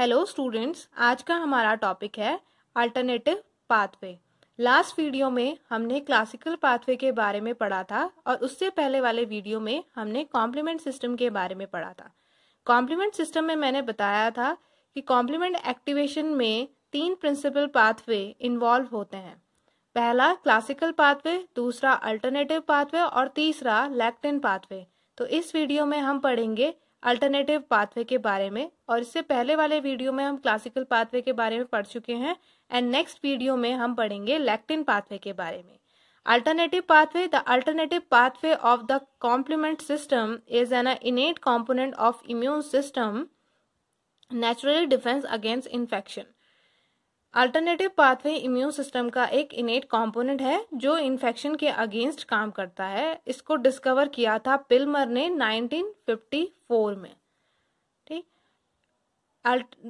hello students आज का हमारा टॉपिक है अल्टरनेटिव पाथवे लास्ट वीडियो में हमने क्लासिकल पाथवे के बारे में पढ़ा था और उससे पहले वाले वीडियो में हमने कॉम्प्लीमेंट सिस्टम के बारे में पढ़ा था कॉम्प्लीमेंट सिस्टम में मैंने बताया था कि कॉम्प्लीमेंट एक्टिवेशन में तीन प्रिंसिपल पाथवे इन्वॉल्व होते हैं पहला क्लासिकल पाथवे दूसरा अल्टरनेटिव पाथवे और तीसरा लैक्टिन पाथवे तो इस वीडियो में हम पढ़ेंगे अल्टरनेटिव पाथवे के बारे में और इससे पहले वाले वीडियो में हम क्लासिकल पाथवे के बारे में पढ़ चुके हैं एंड नेक्स्ट वीडियो में हम पढ़ेंगे लेक्टिन पाथवे के बारे में alternative pathway the alternative pathway of the complement system is an innate component of immune system natural defence against infection alternative pathway immune system का एक इनेट कंपोनेंट है जो इन्फेक्शन के अगेंस्ट काम करता है इसको डिस्कवर किया था पिलमर ने 1954 में ठीक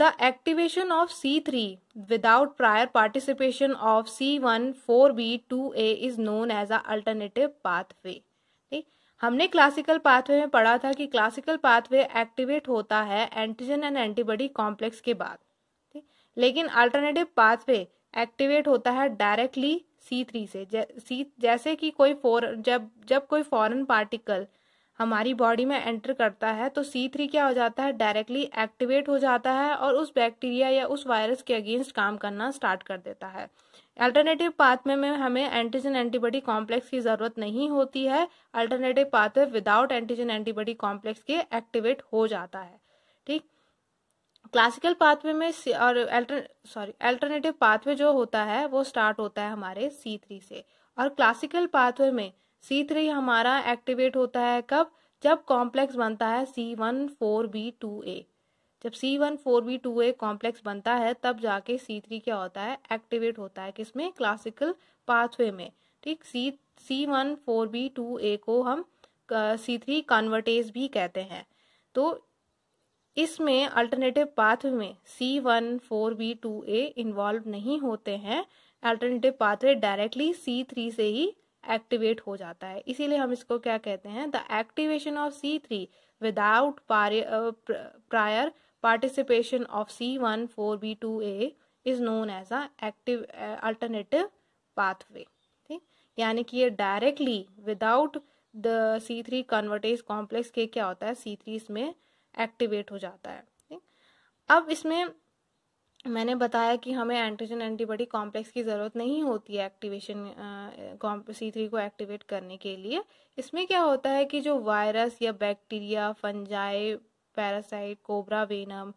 the activation of C three without prior participation of C one four B two A is known as a alternative pathway ठीक हमने क्लासिकल पाथवे में पढ़ा था कि क्लासिकल पाथवे एक्टिवेट होता है एंटीजन एंड एंटीबॉडी कॉम्प्लेक्स के बाद लेकिन अल्टरनेटिव पाथवे एक्टिवेट होता है डायरेक्टली सी थ्री से सी जैसे कि कोई फोर जब जब कोई फॉरेन पार्टिकल हमारी बॉडी में एंटर करता है तो सी थ्री क्या हो जाता है डायरेक्टली एक्टिवेट हो जाता है और उस बैक्टीरिया या उस वायरस के अगेंस्ट काम करना स्टार्ट कर देता है अल्टरनेटिव पाथ में हमें एंटीजन एंटीबॉडी कॉम्प्लेक्स की ज़रूरत नहीं होती है alternative path without antigen antibody complex के एक्टिवेट हो जाता है ठीक क्लासिकल पाथवे में और अल्टर सॉरी अल्टरनेटिव पाथवे जो होता है वो स्टार्ट होता है हमारे सी थ्री से और क्लासिकल पाथवे में सी थ्री हमारा एक्टिवेट होता है कब जब कॉम्प्लेक्स बनता है C one four B two A जब C one four B two A complex बनता है तब जाके सी थ्री क्या होता है एक्टिवेट होता है किसमें क्लासिकल पाथवे में ठीक C C one four B two A को हम सी थ्री कन्वर्टेज भी कहते हैं तो इसमें अल्टरनेटिव पाथ में C one four B two A involve नहीं होते हैं alternative pathway directly C three से ही एक्टिवेट हो जाता है इसीलिए हम इसको क्या कहते हैं the activation of C three without prior participation of C one four B two A is known as a active alternative pathway ठीक यानी कि ये directly without the C three convertase complex के क्या होता है सी थ्री इसमें activate हो जाता है अब इसमें मैंने बताया कि हमें एंटीजन एंटीबॉडी कॉम्प्लेक्स की ज़रूरत नहीं होती है एक्टिवेशन सी थ्री को एक्टिवेट करने के लिए इसमें क्या होता है कि जो वायरस या bacteria fungi parasite cobra venom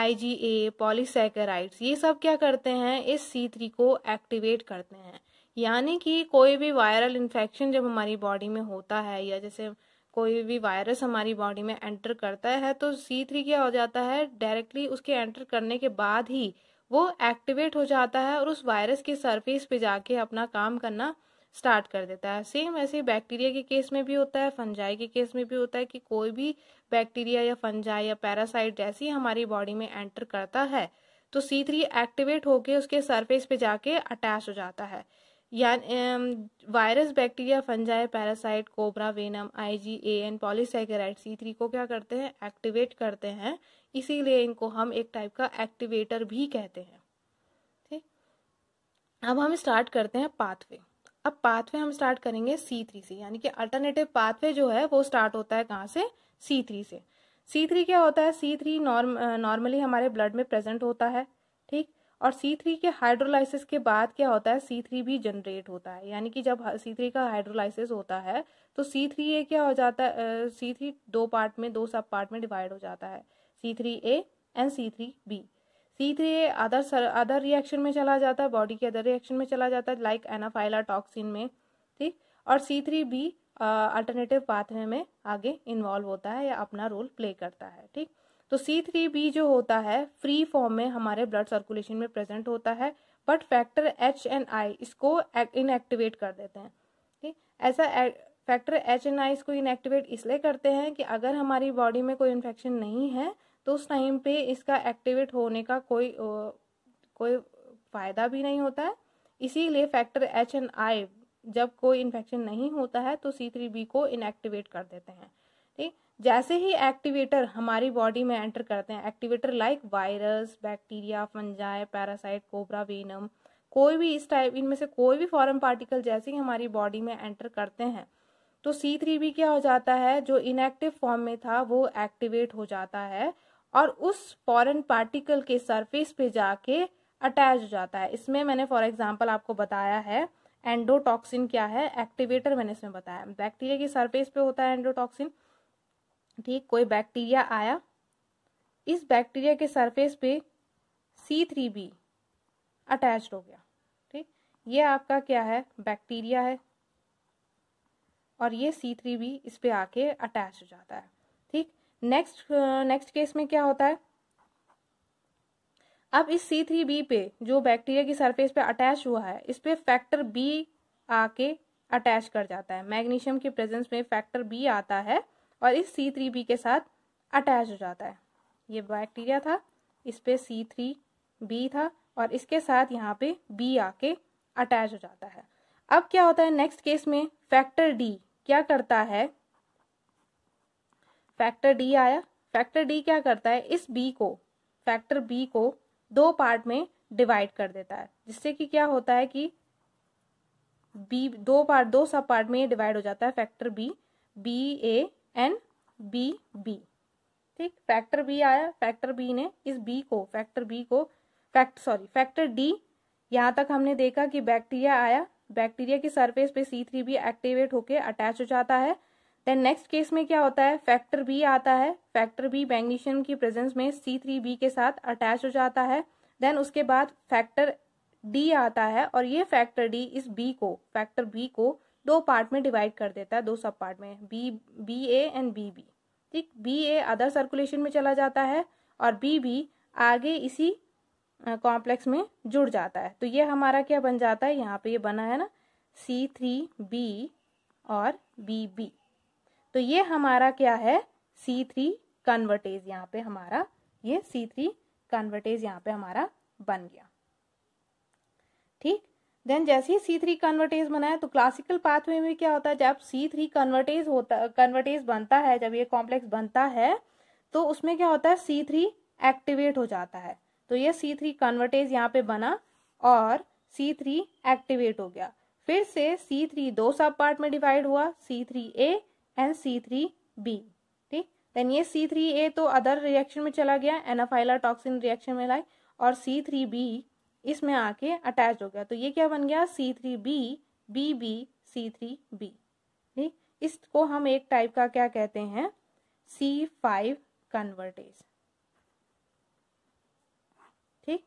IgA polysaccharides ये सब क्या करते हैं इस सी थ्री को एक्टिवेट करते हैं यानी कि कोई भी वायरल इन्फेक्शन जब हमारी बॉडी में होता है या जैसे कोई भी वायरस हमारी बॉडी में एंटर करता है तो सी थ्री क्या हो जाता है डायरेक्टली उसके एंटर करने के बाद ही वो एक्टिवेट हो जाता है और उस वायरस के सरफेस पे जाके अपना काम करना स्टार्ट कर देता है सेम ऐसे बैक्टीरिया के केस में भी होता है फंजाई के केस में भी होता है कि कोई भी बैक्टीरिया या फंजाई या पैरासाइट जैसी हमारी बॉडी में एंटर करता है तो सी थ्री एक्टिवेट होके उसके सरफेस पे जाके अटैच हो जाता है या virus bacteria fungi parasite cobra venom an polysaccharide C three को क्या करते हैं एक्टिवेट करते हैं इसीलिए इनको हम एक टाइप का एक्टिवेटर भी कहते हैं ठीक अब हम स्टार्ट करते हैं पाथवे अब पाथवे हम स्टार्ट करेंगे सी थ्री से यानी कि अल्टरनेटिव पाथवे जो है वो स्टार्ट होता है कहाँ से सी थ्री से सी थ्री क्या होता है सी थ्री नॉर्मली हमारे ब्लड में प्रेजेंट होता है ठीक और सी थ्री के हाइड्रोलाइसिस के बाद क्या होता है सी थ्री भी जनरेट होता है यानी कि जब सी थ्री का हाइड्रोलाइसिस होता है तो सी थ्री ए क्या हो जाता है सी थ्री दो पार्ट में दो सब पार्ट में डिवाइड हो जाता है C three A and C three B C three A other other reaction में चला जाता है बॉडी के अदर रिएक्शन में चला जाता है लाइक एनाफाइला टॉक्सिन में ठीक और C three B alternative pathway में आगे इन्वॉल्व होता है या अपना रोल प्ले करता है ठीक तो सी थ्री बी जो होता है फ्री फॉर्म में हमारे ब्लड सर्कुलेशन में प्रेजेंट होता है but factor H and I इसको इनएक्टिवेट कर देते हैं ठीक ऐसा फैक्टर एच एंड आई इसको इनएक्टिवेट इसलिए करते हैं कि अगर हमारी बॉडी में कोई इन्फेक्शन नहीं है तो उस टाइम पे इसका एक्टिवेट होने का कोई कोई फायदा भी नहीं होता है इसीलिए फैक्टर एच एंड आई जब कोई इन्फेक्शन नहीं होता है तो सी थ्री बी को इनएक्टिवेट कर देते हैं ठीक जैसे ही एक्टिवेटर हमारी बॉडी में एंटर करते हैं activator like virus bacteria fungi parasite cobra venom कोई भी इस टाइप इनमें से कोई भी फॉरन पार्टिकल जैसे ही हमारी बॉडी में एंटर करते हैं तो सी थ्री भी क्या हो जाता है जो इनएक्टिव फॉर्म में था वो एक्टिवेट हो जाता है और उस फॉरन पार्टिकल के सरफेस पे जाके अटैच हो जाता है इसमें मैंने फॉर एग्जाम्पल आपको बताया है एंडोटॉक्सिन क्या है एक्टिवेटर मैंने इसमें बताया बैक्टीरिया की सरफेस पे होता है एंडोटॉक्सिन ठीक कोई बैक्टीरिया आया इस बैक्टीरिया के सरफेस पे सी थ्री बी अटैच हो गया ठीक ये आपका क्या है बैक्टीरिया है और ये सी थ्री बी इस पर आके अटैच हो जाता है ठीक नेक्स्ट नेक्स्ट केस में क्या होता है अब इस सी थ्री बी पे जो बैक्टीरिया की सरफेस पे अटैच हुआ है इस पे फैक्टर बी आके अटैच कर जाता है मैग्नीशियम के प्रेजेंस में फैक्टर बी आता है और इस सी थ्री बी के साथ अटैच हो जाता है ये बैक्टीरिया था इस पर सी थ्री बी था और इसके साथ यहाँ पे बी आके अटैच हो जाता है अब क्या होता है नेक्स्ट केस में फैक्टर डी क्या करता है फैक्टर डी आया फैक्टर डी क्या करता है इस बी को फैक्टर बी को दो पार्ट में डिवाइड कर देता है जिससे कि क्या होता है कि बी दो पार्ट दो सब पार्ट में डिवाइड हो जाता है factor B B A and B B ठीक फैक्टर बी आया फैक्टर बी ने इस बी को फैक्टर बी को फैक्ट सॉरी फैक्टर डी यहाँ तक हमने देखा कि बैक्टीरिया आया बैक्टीरिया की सरफेस पे सी थ्री बी एक्टिवेट होके अटैच हो जाता है देन नेक्स्ट केस में क्या होता है फैक्टर बी आता है फैक्टर बी मैग्नीशियम की प्रेजेंस में सी थ्री बी के साथ अटैच हो जाता है देन उसके बाद फैक्टर डी आता है और ये फैक्टर डी इस बी को फैक्टर बी को दो पार्ट में डिवाइड कर देता है दो सब पार्ट में B B A and B B ठीक बी ए अदर सर्कुलेशन में चला जाता है और बी बी आगे इसी कॉम्प्लेक्स में जुड़ जाता है तो ये हमारा क्या बन जाता है यहाँ पे ये बना है ना सी थ्री बी और बी बी तो ये हमारा क्या है सी थ्री कन्वर्टेज यहाँ पे हमारा ये सी थ्री कन्वर्टेज यहाँ पे हमारा बन गया ठीक देन जैसे ही सी थ्री कन्वर्टेज बनाया तो क्लासिकल पाथवे में क्या होता है जब सी थ्री कन्वर्टेज होता कन्वर्टेज बनता है जब ये कॉम्प्लेक्स बनता है तो उसमें क्या होता है सी थ्री एक्टिवेट हो जाता है तो ये सी थ्री कन्वर्टेज यहाँ पे बना और सी थ्री एक्टिवेट हो गया फिर से सी थ्री दो सब पार्ट में डिवाइड हुआ C three A and C three B ठीक देन ये सी थ्री ए तो अदर रिएक्शन में चला गया एनाफाइला टॉक्सिन रिएक्शन में लाई और सी थ्री बी इसमें आके अटैच हो गया तो ये क्या बन गया C three B B B C three B ठीक इसको हम एक टाइप का क्या कहते हैं सी फाइव कन्वर्टेज ठीक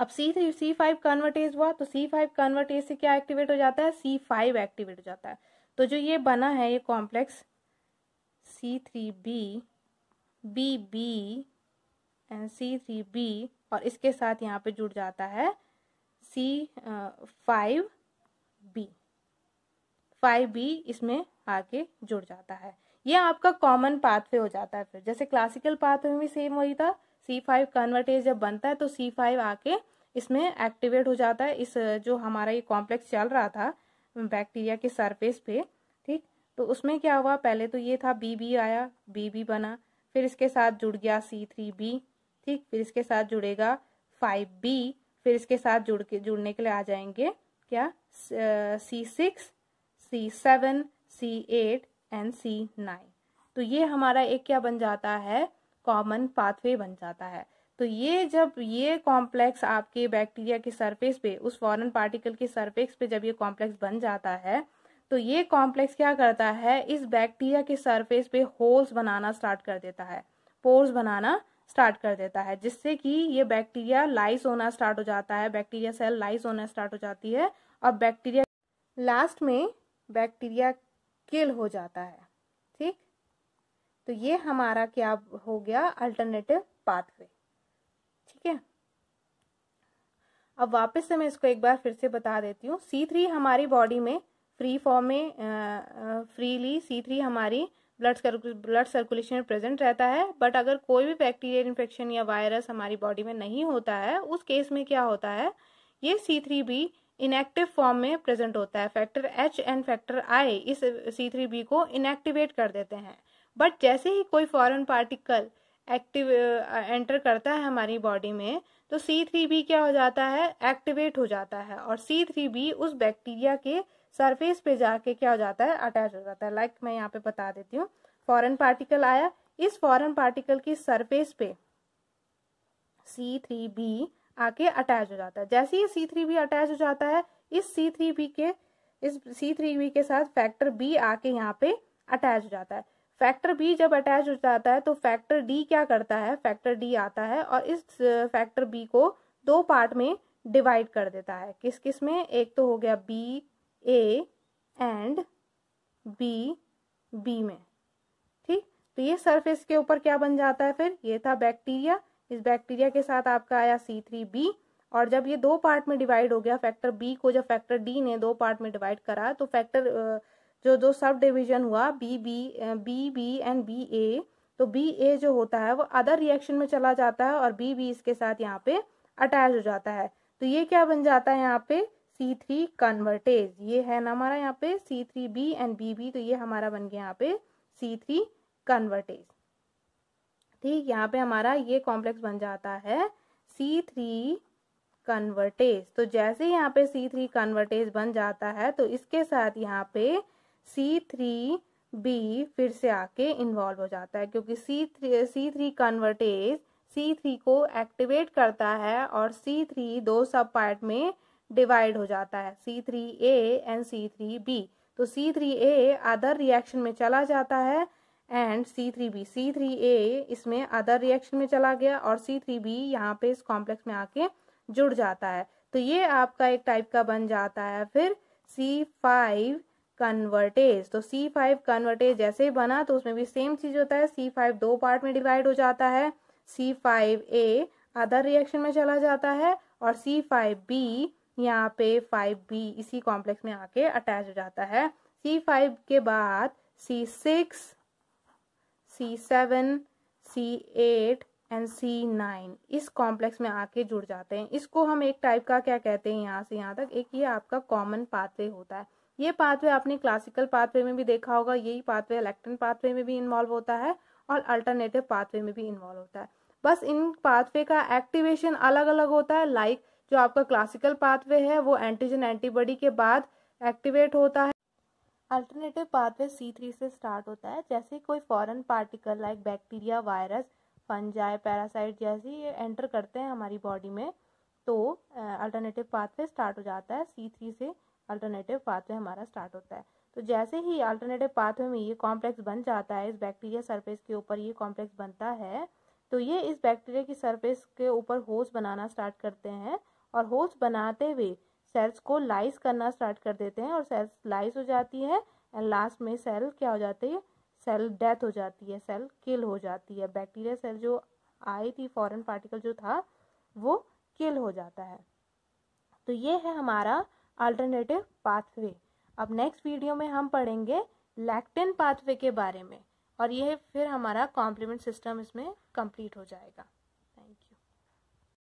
अब C three C five convertase हुआ तो सी फाइव कन्वर्टेज से क्या एक्टिवेट हो जाता है सी फाइव एक्टिवेट हो जाता है तो जो ये बना है ये complex C three B B B N C C B और इसके साथ यहाँ पे जुड़ जाता है C five B five B इसमें आके जुड़ जाता है ये आपका कॉमन पाथवे हो जाता है फिर जैसे क्लासिकल पाथवे में सेम वही था सी फाइव कन्वर्टेज जब बनता है तो सी फाइव आके इसमें एक्टिवेट हो जाता है इस जो हमारा ये कॉम्प्लेक्स चल रहा था बैक्टीरिया के सरफेस पे ठीक तो उसमें क्या हुआ पहले तो ये था बी बी आया बी बी बना फिर इसके साथ जुड़ गया सी थ्री बी ठीक फिर इसके साथ जुड़ेगा फाइव बी फिर इसके साथ जुड़ के जुड़ने के लिए आ जाएंगे क्या C six C seven C eight and C nine तो ये हमारा एक क्या बन जाता है कॉमन पाथवे बन जाता है तो ये जब ये कॉम्प्लेक्स आपके बैक्टीरिया के सरफेस पे उस फॉरन पार्टिकल के सरफेस पे जब ये कॉम्प्लेक्स बन जाता है तो ये कॉम्प्लेक्स क्या करता है इस बैक्टीरिया के सरफेस पे होल्स बनाना स्टार्ट कर देता है पोर्स बनाना स्टार्ट कर देता है जिससे कि ये बैक्टीरिया लाइस होना स्टार्ट हो जाता है बैक्टीरिया सेल लाइस होना स्टार्ट हो जाती है और बैक्टीरिया लास्ट में बैक्टीरिया किल हो जाता है ठीक तो ये हमारा क्या हो गया अल्टरनेटिव पाथवे ठीक है अब वापस से मैं इसको एक बार फिर से बता देती हूँ सी थ्री हमारी बॉडी में फ्री फॉर्म में फ्रीली सी थ्री हमारी ब्लड ब्लड सर्कुलेशन में प्रेजेंट रहता है बट अगर कोई भी बैक्टीरियल इन्फेक्शन या वायरस हमारी बॉडी में नहीं होता है उस केस में क्या होता है ये C three B inactive form में प्रेजेंट होता है factor H and factor I इस सी थ्री बी को इनएक्टिवेट कर देते हैं बट जैसे ही कोई फॉरेन पार्टिकल एक्टिव एंटर करता है हमारी बॉडी में तो सी थ्री बी क्या हो जाता है एक्टिवेट हो जाता है और सी थ्री बी उस बैक्टीरिया के सरफेस पे जाके क्या हो जाता है अटैच हो जाता है लाइक like मैं यहाँ पे बता देती हूँ फॉरेन पार्टिकल आया इस फॉरेन पार्टिकल की सरफेस पे सी थ्री बी आके अटैच हो जाता है जैसे ही सी थ्री बी अटैच हो जाता है इस सी थ्री बी के इस सी थ्री बी के साथ फैक्टर बी आके यहाँ पे अटैच हो जाता है फैक्टर बी जब अटैच हो जाता है तो फैक्टर डी क्या करता है फैक्टर डी आता है और इस फैक्टर बी को दो पार्ट में डिवाइड कर देता है किस किस में एक तो हो गया B A and B B में ठीक तो ये सरफेस के ऊपर क्या बन जाता है फिर ये था बैक्टीरिया इस बैक्टीरिया के साथ आपका आया सी थ्री बी और जब ये दो पार्ट में डिवाइड हो गया फैक्टर बी को जब फैक्टर डी ने दो पार्ट में डिवाइड करा तो फैक्टर जो जो सब डिविजन हुआ B B B B and B A तो बी ए जो होता है वो अदर रिएक्शन में चला जाता है और बी बी इसके साथ यहाँ पे अटैच हो जाता है तो ये क्या बन जाता है यहाँ पे सी थ्री कन्वर्टेज ये है ना हमारा यहाँ पे C three B and B B तो ये हमारा बन गया यहाँ पे सी थ्री कन्वर्टेज ठीक यहाँ पे हमारा ये कॉम्प्लेक्स बन जाता है सी थ्री कन्वर्टेज तो जैसे यहाँ पे सी थ्री कन्वर्टेज बन जाता है तो इसके साथ यहाँ पे सी थ्री बी फिर से आके इन्वॉल्व हो जाता है क्योंकि C three C three convertase C three को एक्टिवेट करता है और सी थ्री दो सब पार्ट में डिवाइड हो जाता है C three A and C three B तो C three A other reaction में चला जाता है and C three B C three A इसमें अदर रिएक्शन में चला गया और सी थ्री बी यहाँ पे इस कॉम्प्लेक्स में आके जुड़ जाता है तो ये आपका एक टाइप का बन जाता है फिर सी फाइव कन्वर्टेज तो सी फाइव कन्वर्टेज जैसे ही बना तो उसमें भी सेम चीज होता है सी फाइव दो पार्ट में डिवाइड हो जाता है C five A other reaction में चला जाता है और सी फाइव बी यहाँ पे फाइव बी इसी कॉम्प्लेक्स में आके अटैच हो जाता है सी फाइव के बाद C six C seven C eight and C nine इस कॉम्प्लेक्स में आके जुड़ जाते हैं इसको हम एक टाइप का क्या कहते हैं यहाँ से यहाँ तक एक ये आपका कॉमन पाथवे होता है ये पाथवे आपने क्लासिकल पाथवे में भी देखा होगा यही पाथवे इलेक्ट्रन पाथवे में भी इन्वॉल्व होता है और अल्टरनेटिव पाथवे में भी इन्वॉल्व होता है बस इन पाथवे का एक्टिवेशन अलग अलग होता है लाइक like जो आपका क्लासिकल पाथवे है वो एंटीजन एंटीबॉडी के बाद एक्टिवेट होता है अल्टरनेटिव पाथवे सी थ्री से स्टार्ट होता है जैसे कोई foreign particle like bacteria virus fungi parasite जैसे ये एंटर करते हैं हमारी बॉडी में तो अल्टरनेटिव पाथवे स्टार्ट हो जाता है सी थ्री से अल्टरनेटिव पाथवे हमारा स्टार्ट होता है तो जैसे ही अल्टरनेटिव पाथवे में ये कॉम्प्लेक्स बन जाता है इस बैक्टीरिया सरफेस के ऊपर ये कॉम्प्लेक्स बनता है तो ये इस बैक्टीरिया की सरफेस के ऊपर होस्ट बनाना स्टार्ट करते हैं और होस्ट बनाते हुए सेल्स को लाइस करना स्टार्ट कर देते हैं और सेल्स लाइस हो जाती है एंड लास्ट में सेल क्या हो जाती है सेल डेथ हो जाती है सेल किल हो जाती है बैक्टीरिया सेल जो आई थी फॉरेन पार्टिकल जो था वो किल हो जाता है तो ये है हमारा अल्टरनेटिव पाथवे अब नेक्स्ट वीडियो में हम पढ़ेंगे लैक्टिन पाथवे के बारे में और यह फिर हमारा कॉम्प्लीमेंट सिस्टम इसमें कंप्लीट हो जाएगा